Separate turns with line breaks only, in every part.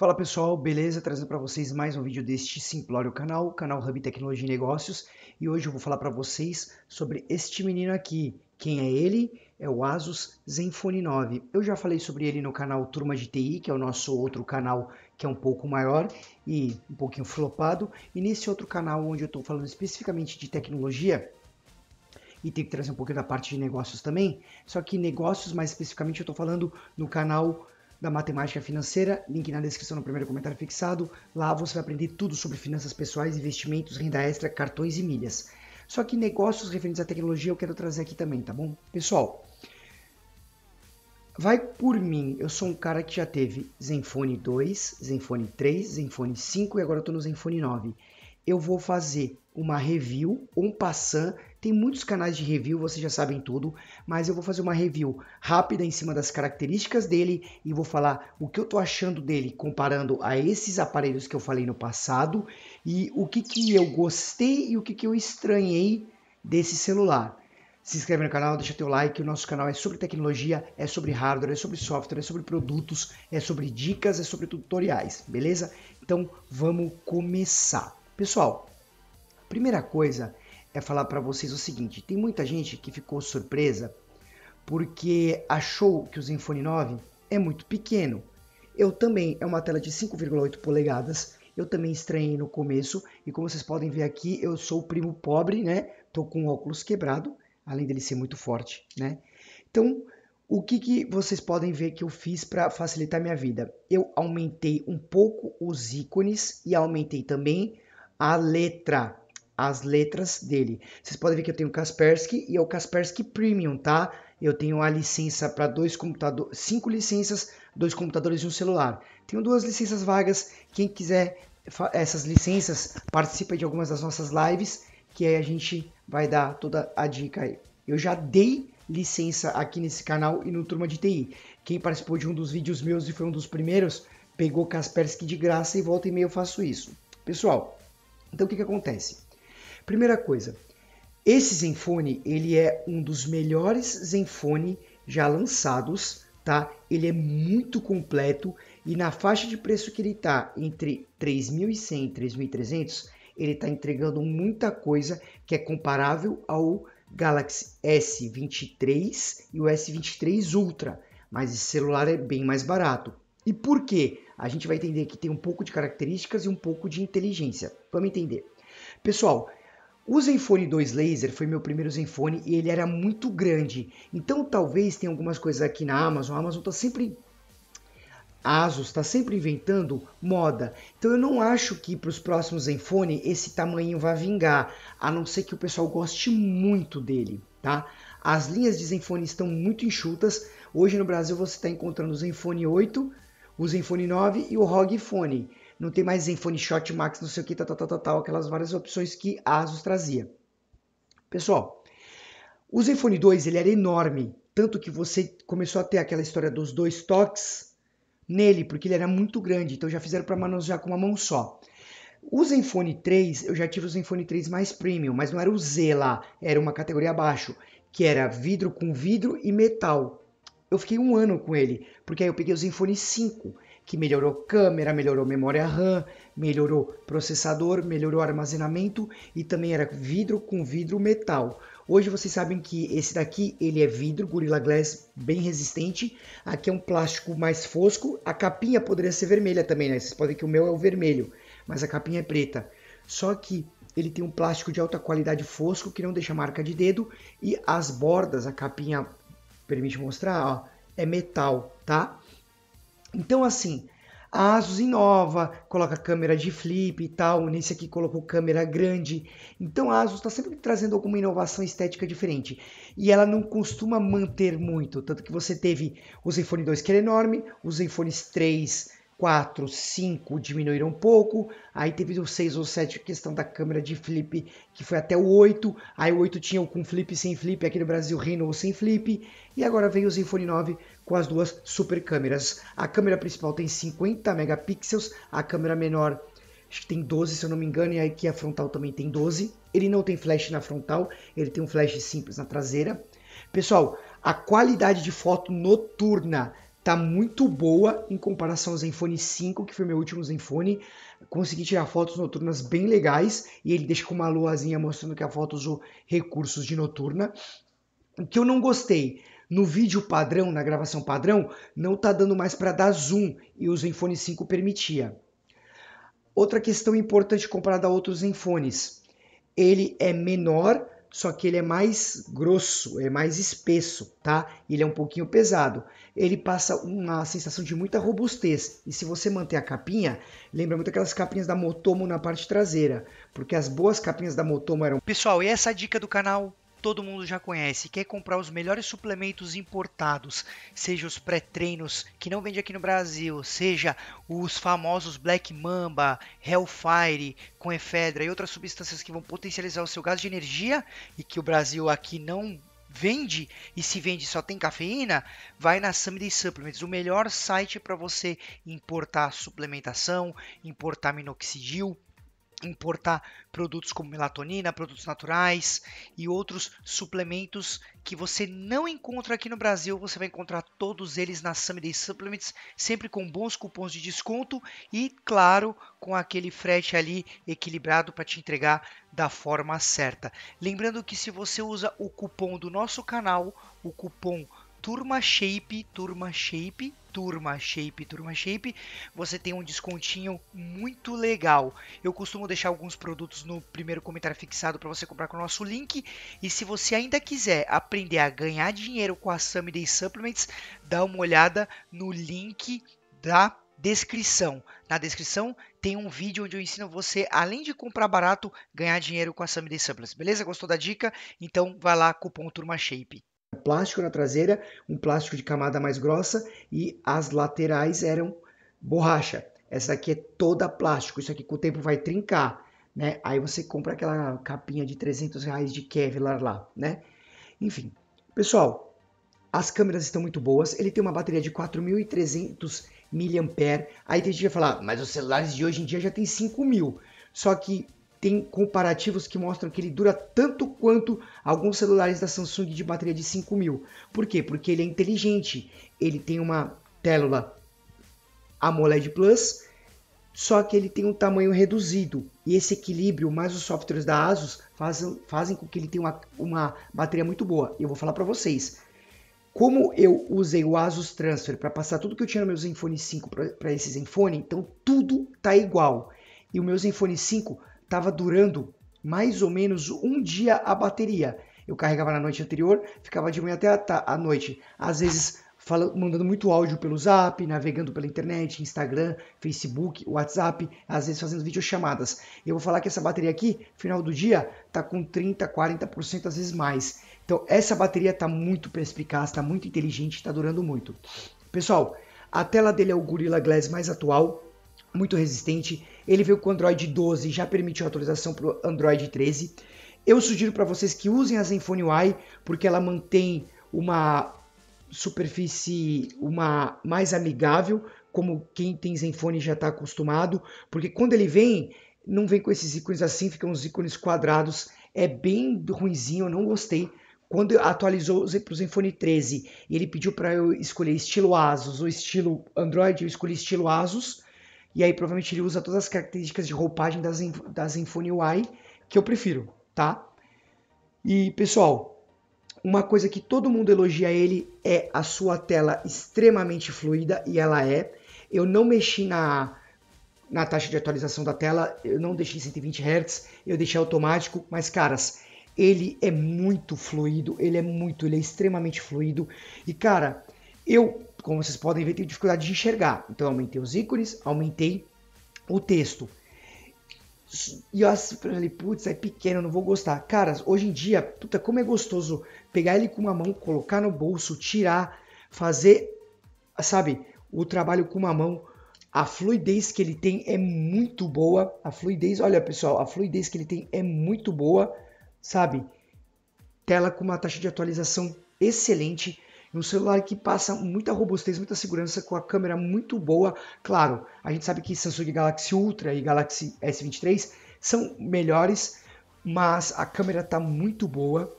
Fala pessoal, beleza? Trazendo para vocês mais um vídeo deste simplório canal, canal Hub Tecnologia e Negócios, e hoje eu vou falar para vocês sobre este menino aqui. Quem é ele? É o Asus Zenfone 9. Eu já falei sobre ele no canal Turma de TI, que é o nosso outro canal que é um pouco maior e um pouquinho flopado, e nesse outro canal onde eu estou falando especificamente de tecnologia, e tem que trazer um pouquinho da parte de negócios também. Só que negócios, mais especificamente, eu estou falando no canal da matemática financeira, link na descrição no primeiro comentário fixado. Lá você vai aprender tudo sobre finanças pessoais, investimentos, renda extra, cartões e milhas. Só que negócios referentes à tecnologia eu quero trazer aqui também, tá bom? Pessoal, vai por mim. Eu sou um cara que já teve Zenfone 2, Zenfone 3, Zenfone 5 e agora eu tô no Zenfone 9. Eu vou fazer uma review, um passant tem muitos canais de review, vocês já sabem tudo, mas eu vou fazer uma review rápida em cima das características dele e vou falar o que eu tô achando dele comparando a esses aparelhos que eu falei no passado e o que, que eu gostei e o que, que eu estranhei desse celular. Se inscreve no canal, deixa teu like. O nosso canal é sobre tecnologia, é sobre hardware, é sobre software, é sobre produtos, é sobre dicas, é sobre tutoriais, beleza? Então vamos começar. Pessoal, primeira coisa é falar para vocês o seguinte: tem muita gente que ficou surpresa porque achou que o Zenfone 9 é muito pequeno. Eu também, é uma tela de 5,8 polegadas. Eu também estranhei no começo e como vocês podem ver aqui, eu sou o primo pobre, né? Tô com o óculos quebrado, além dele ser muito forte, né? Então, o que, que vocês podem ver que eu fiz para facilitar minha vida? Eu aumentei um pouco os ícones e aumentei também a letra as letras dele. Vocês podem ver que eu tenho o Kaspersky e é o Kaspersky Premium, tá? Eu tenho a licença para dois computadores, cinco licenças, dois computadores e um celular. Tenho duas licenças vagas. Quem quiser essas licenças, participa de algumas das nossas lives, que aí a gente vai dar toda a dica aí. Eu já dei licença aqui nesse canal e no Turma de TI. Quem participou de um dos vídeos meus e foi um dos primeiros, pegou Kaspersky de graça e volta e meio eu faço isso. Pessoal, então o que, que acontece? Primeira coisa, esse Zenfone, ele é um dos melhores Zenfone já lançados, tá? Ele é muito completo e na faixa de preço que ele tá entre 3.100 e 3.300, ele tá entregando muita coisa que é comparável ao Galaxy S23 e o S23 Ultra, mas esse celular é bem mais barato. E por quê? A gente vai entender que tem um pouco de características e um pouco de inteligência. Vamos entender. Pessoal, o Zenfone 2 Laser foi meu primeiro Zenfone e ele era muito grande. Então talvez tenha algumas coisas aqui na Amazon. A Amazon está sempre a Asus está sempre inventando moda, então eu não acho que para os próximos Zenfone esse tamanho vá vingar, a não ser que o pessoal goste muito dele, tá? As linhas de Zenfone estão muito enxutas, hoje no Brasil você está encontrando o Zenfone 8, o Zenfone 9 e o ROG Phone não tem mais Zenfone Shot Max, não sei o que, tal, tal, tal, tal, aquelas várias opções que a Asus trazia. Pessoal, o Zenfone 2 ele era enorme, tanto que você começou a ter aquela história dos dois toques nele, porque ele era muito grande, então já fizeram para manusear com uma mão só. O Zenfone 3, eu já tive o Zenfone 3 mais premium, mas não era o Z lá, era uma categoria abaixo, que era vidro com vidro e metal. Eu fiquei um ano com ele, porque aí eu peguei o Zenfone 5 que melhorou câmera, melhorou memória RAM, melhorou processador, melhorou armazenamento e também era vidro com vidro metal. Hoje vocês sabem que esse daqui ele é vidro Gorilla Glass bem resistente. Aqui é um plástico mais fosco. A capinha poderia ser vermelha também, né? Vocês podem ver que o meu é o vermelho, mas a capinha é preta. Só que ele tem um plástico de alta qualidade fosco que não deixa marca de dedo e as bordas, a capinha permite mostrar, ó, é metal, tá? Então, assim, a Asus inova, coloca câmera de flip e tal. Nesse aqui colocou câmera grande. Então a Asus está sempre trazendo alguma inovação estética diferente. E ela não costuma manter muito. Tanto que você teve o Zenfone 2, que era enorme, o Zenfone 3 4, 5 diminuíram um pouco, aí teve o 6 ou 7 questão da câmera de flip que foi até o 8, aí o 8 tinha o com flip sem flip, aqui no Brasil Renault sem flip, e agora veio o Zenfone 9 com as duas super câmeras. A câmera principal tem 50 megapixels, a câmera menor acho que tem 12 se eu não me engano, e aqui a é frontal também tem 12. Ele não tem flash na frontal, ele tem um flash simples na traseira. Pessoal, a qualidade de foto noturna tá muito boa em comparação ao Zenfone 5, que foi meu último Zenfone. Consegui tirar fotos noturnas bem legais e ele deixa com uma luazinha mostrando que a foto usou recursos de noturna. O que eu não gostei, no vídeo padrão, na gravação padrão, não tá dando mais para dar zoom e o Zenfone 5 permitia. Outra questão importante comparada a outros Zenfones, ele é menor só que ele é mais grosso, é mais espesso, tá? Ele é um pouquinho pesado. Ele passa uma sensação de muita robustez. E se você manter a capinha, lembra muito aquelas capinhas da Motomo na parte traseira, porque as boas capinhas da Motomo eram. Pessoal, e essa é dica do canal todo mundo já conhece, quer comprar os melhores suplementos importados, seja os pré-treinos que não vende aqui no Brasil, seja os famosos Black Mamba, Hellfire, com efedra e outras substâncias que vão potencializar o seu gasto de energia e que o Brasil aqui não vende e se vende só tem cafeína, vai na Summit Supplements, o melhor site para você importar suplementação, importar minoxidil, importar produtos como melatonina, produtos naturais e outros suplementos que você não encontra aqui no Brasil. Você vai encontrar todos eles na Day Supplements, sempre com bons cupons de desconto e, claro, com aquele frete ali equilibrado para te entregar da forma certa. Lembrando que se você usa o cupom do nosso canal, o cupom turma shape, turma shape, turma shape, turma shape, você tem um descontinho muito legal. Eu costumo deixar alguns produtos no primeiro comentário fixado para você comprar com o nosso link. E se você ainda quiser aprender a ganhar dinheiro com a Day Supplements, dá uma olhada no link da descrição. Na descrição tem um vídeo onde eu ensino você, além de comprar barato, ganhar dinheiro com a Day Supplements. Beleza? Gostou da dica? Então vai lá, cupom Turma Shape plástico na traseira, um plástico de camada mais grossa e as laterais eram borracha. Essa aqui é toda plástico, isso aqui com o tempo vai trincar, né? Aí você compra aquela capinha de 300 reais de Kevlar lá, né? Enfim, pessoal, as câmeras estão muito boas, ele tem uma bateria de 4.300 mAh, aí tem gente que vai falar, mas os celulares de hoje em dia já tem 5.000, só que tem comparativos que mostram que ele dura tanto quanto alguns celulares da Samsung de bateria de 5000. Por quê? Porque ele é inteligente. Ele tem uma tela AMOLED Plus, só que ele tem um tamanho reduzido. E esse equilíbrio, mais os softwares da Asus, fazem, fazem com que ele tenha uma, uma bateria muito boa. Eu vou falar para vocês. Como eu usei o Asus Transfer para passar tudo que eu tinha no meu Zenfone 5 para esse Zenfone, então tudo tá igual. E o meu Zenfone 5 estava durando mais ou menos um dia a bateria. Eu carregava na noite anterior, ficava de manhã até a, noite. Às vezes falando, mandando muito áudio pelo zap, navegando pela internet, Instagram, Facebook, WhatsApp, às vezes fazendo videochamadas. Eu vou falar que essa bateria aqui, final do dia, tá com 30, 40%, às vezes mais. Então essa bateria tá muito perspicaz, tá muito inteligente, tá durando muito. Pessoal, a tela dele é o Gorilla Glass mais atual, muito resistente. Ele veio com o Android 12, já permitiu a atualização para o Android 13. Eu sugiro para vocês que usem a Zenfone UI, porque ela mantém uma superfície uma mais amigável, como quem tem Zenfone já está acostumado, porque quando ele vem, não vem com esses ícones assim, ficam uns ícones quadrados, é bem ruinzinho, eu não gostei. Quando atualizou para o Zenfone 13 e ele pediu para eu escolher estilo Asus ou estilo Android, eu escolhi estilo Asus, e aí provavelmente ele usa todas as características de roupagem da, Zen, da Zenfone UI que eu prefiro, tá? E pessoal, uma coisa que todo mundo elogia ele é a sua tela extremamente fluida e ela é. Eu não mexi na na taxa de atualização da tela, eu não deixei 120 Hz, eu deixei automático, mas caras, ele é muito fluido, ele é muito, ele é extremamente fluido. E cara, eu como vocês podem ver, tenho dificuldade de enxergar. Então aumentei os ícones, aumentei o texto. E eu falei, putz, é pequeno, não vou gostar. Cara, hoje em dia, puta, como é gostoso pegar ele com uma mão, colocar no bolso, tirar, fazer, sabe, o trabalho com uma mão. A fluidez que ele tem é muito boa. A fluidez, olha pessoal, a fluidez que ele tem é muito boa, sabe? Tela com uma taxa de atualização excelente um celular que passa muita robustez, muita segurança, com a câmera muito boa. Claro, a gente sabe que Samsung Galaxy Ultra e Galaxy S23 são melhores, mas a câmera está muito boa,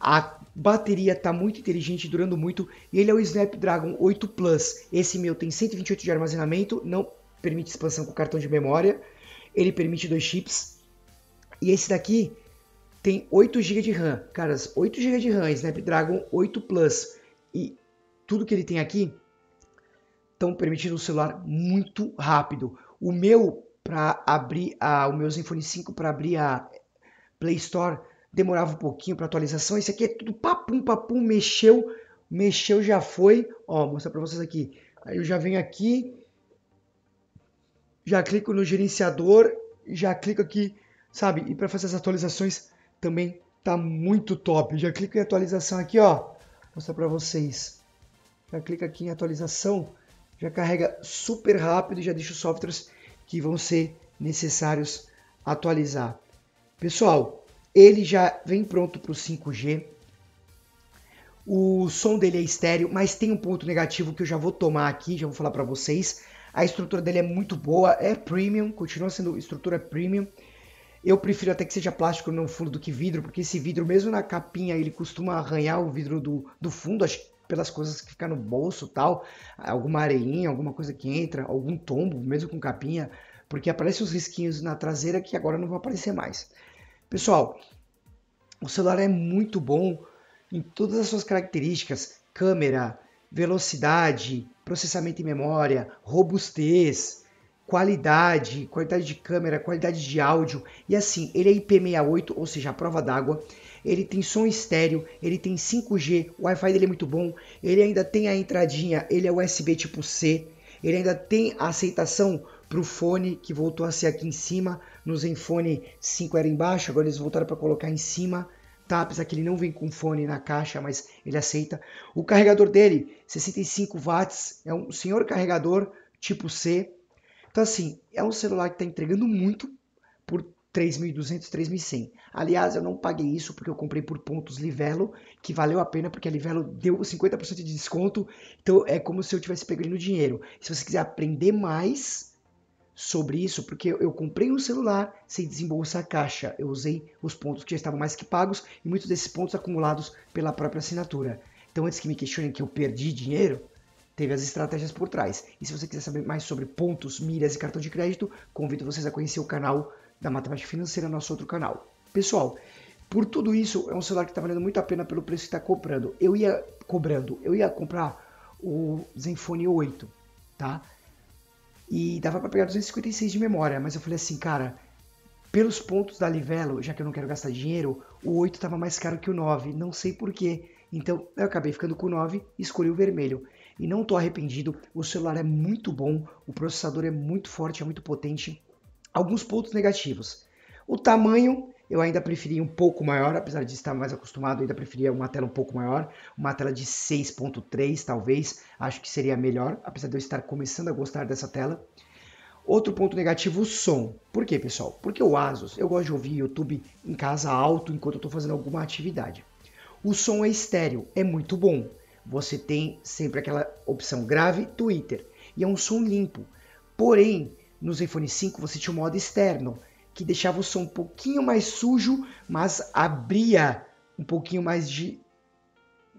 a bateria está muito inteligente, durando muito, e ele é o Snapdragon 8 Plus. Esse meu tem 128 de armazenamento, não permite expansão com cartão de memória, ele permite dois chips, e esse daqui tem 8 GB de RAM. Caras, 8 GB de RAM, Snapdragon 8 Plus. E tudo que ele tem aqui estão permitindo um celular muito rápido. O meu para abrir a, o meu Zenfone 5 para abrir a Play Store demorava um pouquinho para atualização. Esse aqui é tudo papum papum, mexeu, mexeu já foi. Ó, vou mostrar para vocês aqui. Aí eu já venho aqui, já clico no gerenciador, já clico aqui, sabe? E para fazer as atualizações também tá muito top. Já clico em atualização aqui, ó mostrar para vocês. Já clica aqui em atualização, já carrega super rápido e já deixa os softwares que vão ser necessários atualizar. Pessoal, ele já vem pronto para o 5G. O som dele é estéreo, mas tem um ponto negativo que eu já vou tomar aqui, já vou falar para vocês. A estrutura dele é muito boa, é premium, continua sendo estrutura premium. Eu prefiro até que seja plástico no fundo do que vidro, porque esse vidro, mesmo na capinha, ele costuma arranhar o vidro do, do fundo, acho pelas coisas que ficam no bolso tal, alguma areinha, alguma coisa que entra, algum tombo, mesmo com capinha, porque aparecem os risquinhos na traseira que agora não vão aparecer mais. Pessoal, o celular é muito bom em todas as suas características: câmera, velocidade, processamento em memória, robustez, qualidade, qualidade de câmera, qualidade de áudio. E assim, ele é IP68, ou seja, a prova d'água. Ele tem som estéreo, ele tem 5G, o Wi-Fi dele é muito bom. Ele ainda tem a entradinha, ele é USB tipo C. Ele ainda tem a aceitação para o fone que voltou a ser aqui em cima. No Zenfone 5 era embaixo, agora eles voltaram para colocar em cima. Tá, apesar que ele não vem com fone na caixa, mas ele aceita. O carregador dele, 65 watts, é um senhor carregador tipo C então, assim, é um celular que está entregando muito por 3.200, 3.100. Aliás, eu não paguei isso porque eu comprei por pontos Livelo, que valeu a pena porque a Livelo deu 50% de desconto. Então, é como se eu tivesse pegando dinheiro. Se você quiser aprender mais sobre isso, porque eu comprei um celular sem desembolsar caixa. Eu usei os pontos que já estavam mais que pagos e muitos desses pontos acumulados pela própria assinatura. Então, antes que me questionem que eu perdi dinheiro, teve as estratégias por trás. E se você quiser saber mais sobre pontos, milhas e cartão de crédito, convido vocês a conhecer o canal da Matemática Financeira, nosso outro canal. Pessoal, por tudo isso, é um celular que está valendo muito a pena pelo preço que está comprando. Eu ia cobrando, eu ia comprar o Zenfone 8, tá? E dava para pegar 256 de memória, mas eu falei assim, cara, pelos pontos da Livelo, já que eu não quero gastar dinheiro, o 8 estava mais caro que o 9, não sei porquê. Então eu acabei ficando com o 9 e escolhi o vermelho. E não estou arrependido, o celular é muito bom, o processador é muito forte, é muito potente. Alguns pontos negativos. O tamanho, eu ainda preferia um pouco maior, apesar de estar mais acostumado, ainda preferia uma tela um pouco maior, uma tela de 6.3 talvez, acho que seria melhor, apesar de eu estar começando a gostar dessa tela. Outro ponto negativo, o som. Por quê, pessoal? Porque o Asus, eu gosto de ouvir YouTube em casa alto enquanto eu estou fazendo alguma atividade. O som é estéreo, é muito bom, você tem sempre aquela opção grave Twitter e é um som limpo. Porém, nos iPhone 5 você tinha o um modo externo que deixava o som um pouquinho mais sujo, mas abria um pouquinho mais de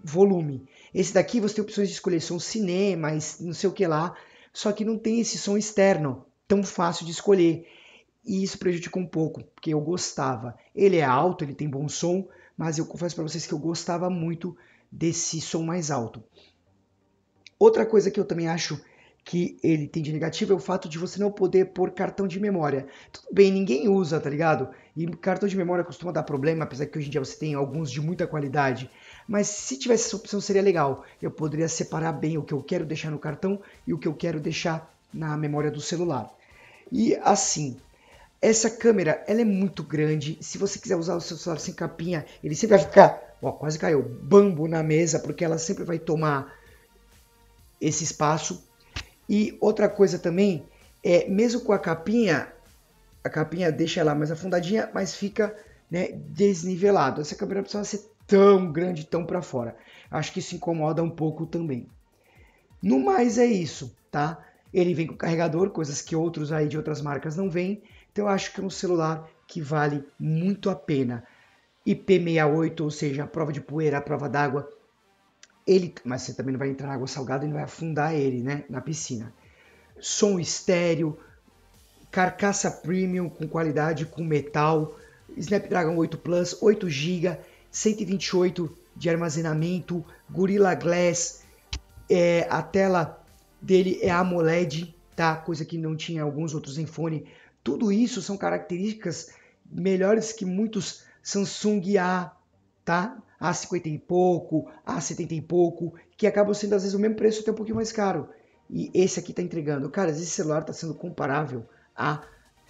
volume. Esse daqui você tem opções de escolher som cinema, não sei o que lá, só que não tem esse som externo tão fácil de escolher. E isso prejudica um pouco, porque eu gostava. Ele é alto, ele tem bom som, mas eu confesso para vocês que eu gostava muito desse som mais alto. Outra coisa que eu também acho que ele tem de negativo é o fato de você não poder pôr cartão de memória. Tudo bem, ninguém usa, tá ligado? E cartão de memória costuma dar problema, apesar que hoje em dia você tem alguns de muita qualidade. Mas se tivesse essa opção seria legal. Eu poderia separar bem o que eu quero deixar no cartão e o que eu quero deixar na memória do celular. E assim, essa câmera, ela é muito grande. Se você quiser usar o seu celular sem capinha, ele sempre vai ficar ó, quase caiu, bambo na mesa, porque ela sempre vai tomar esse espaço. E outra coisa também é, mesmo com a capinha, a capinha deixa ela mais afundadinha, mas fica né, desnivelado. Essa câmera não precisa ser tão grande, tão para fora. Acho que isso incomoda um pouco também. No mais é isso, tá? Ele vem com carregador, coisas que outros aí de outras marcas não vêm. Então eu acho que é um celular que vale muito a pena. IP68, ou seja, a prova de poeira, a prova d'água, ele, mas você também não vai entrar na água salgada e não vai afundar ele, né, na piscina. Som estéreo, carcaça premium com qualidade, com metal, Snapdragon 8 Plus, 8 GB, 128 de armazenamento, Gorilla Glass, é, a tela dele é AMOLED, tá? Coisa que não tinha alguns outros em fone. Tudo isso são características melhores que muitos Samsung A, tá? A50 e pouco, A70 e pouco, que acabam sendo às vezes o mesmo preço, até um pouquinho mais caro. E esse aqui tá entregando. Cara, esse celular tá sendo comparável a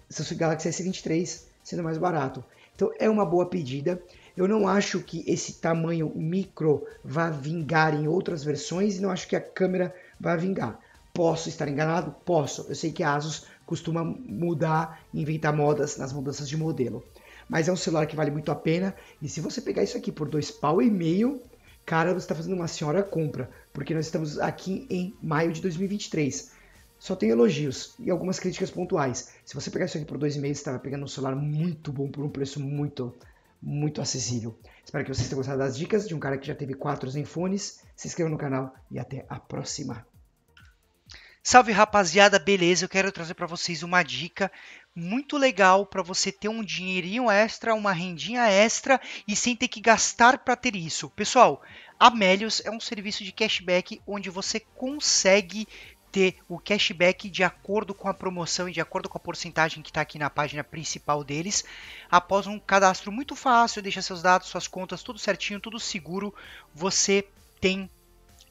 Samsung Galaxy S23, sendo mais barato. Então é uma boa pedida. Eu não acho que esse tamanho micro vá vingar em outras versões e não acho que a câmera vá vingar. Posso estar enganado? Posso. Eu sei que a Asus costuma mudar, inventar modas nas mudanças de modelo. Mas é um celular que vale muito a pena. E se você pegar isso aqui por dois pau e meio, cara, você está fazendo uma senhora compra. Porque nós estamos aqui em maio de 2023. Só tem elogios e algumas críticas pontuais. Se você pegar isso aqui por dois meses, estava tá pegando um celular muito bom por um preço muito, muito acessível. Espero que vocês tenham gostado das dicas de um cara que já teve quatro Zenfones. Se inscreva no canal e até a próxima. Salve rapaziada, beleza? Eu quero trazer para vocês uma dica muito legal para você ter um dinheirinho extra, uma rendinha extra e sem ter que gastar para ter isso. Pessoal, a Melius é um serviço de cashback onde você consegue ter o cashback de acordo com a promoção e de acordo com a porcentagem que está aqui na página principal deles, após um cadastro muito fácil, deixa seus dados, suas contas, tudo certinho, tudo seguro, você tem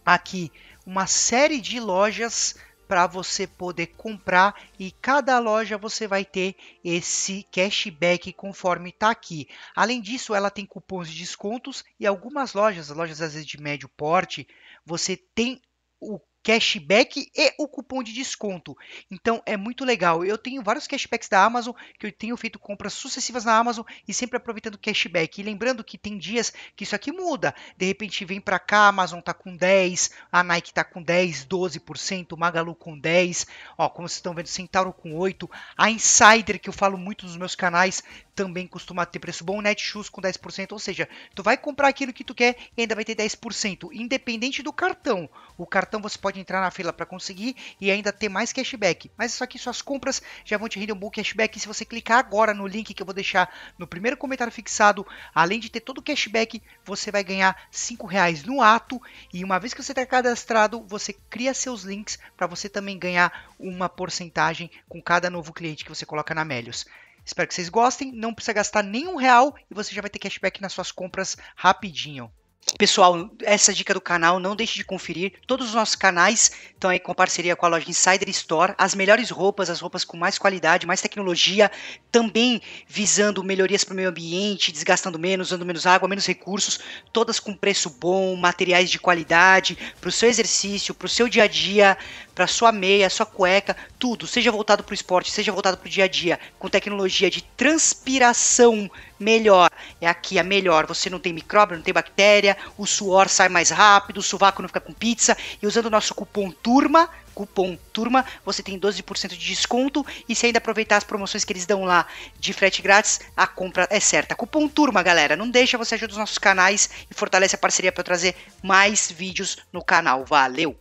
aqui uma série de lojas para você poder comprar e cada loja você vai ter esse cashback conforme está aqui. Além disso, ela tem cupons de descontos e algumas lojas, lojas às vezes de médio porte, você tem o cashback e o cupom de desconto. Então é muito legal. Eu tenho vários cashbacks da Amazon que eu tenho feito compras sucessivas na Amazon e sempre aproveitando cashback. E lembrando que tem dias que isso aqui muda. De repente vem para cá, a Amazon tá com 10, a Nike tá com 10, 12%, Magalu com 10, ó, como vocês estão vendo, Centauro com 8, a Insider que eu falo muito nos meus canais também costuma ter preço bom, Netshoes com 10%, ou seja, tu vai comprar aquilo que tu quer e ainda vai ter 10%, independente do cartão. O cartão você pode entrar na fila para conseguir e ainda ter mais cashback, mas só que suas compras já vão te render um bom cashback se você clicar agora no link que eu vou deixar no primeiro comentário fixado, além de ter todo o cashback, você vai ganhar R$ reais no ato e uma vez que você está cadastrado, você cria seus links para você também ganhar uma porcentagem com cada novo cliente que você coloca na Melios. Espero que vocês gostem. Não precisa gastar nenhum real e você já vai ter cashback nas suas compras rapidinho. Pessoal, essa é dica do canal, não deixe de conferir. Todos os nossos canais estão aí com parceria com a loja Insider Store. As melhores roupas, as roupas com mais qualidade, mais tecnologia, também visando melhorias para o meio ambiente, desgastando menos, usando menos água, menos recursos, todas com preço bom, materiais de qualidade, para o seu exercício, para o seu dia a dia, para sua meia, sua cueca, tudo, seja voltado para o esporte, seja voltado para o dia a dia, com tecnologia de transpiração melhor. É aqui a melhor. Você não tem micróbio, não tem bactéria, o suor sai mais rápido, o sovaco não fica com pizza. E usando o nosso cupom TURMA, cupom TURMA, você tem 12% de desconto. E se ainda aproveitar as promoções que eles dão lá de frete grátis, a compra é certa. Cupom TURMA, galera. Não deixa, você ajuda os nossos canais e fortalece a parceria para trazer mais vídeos no canal. Valeu!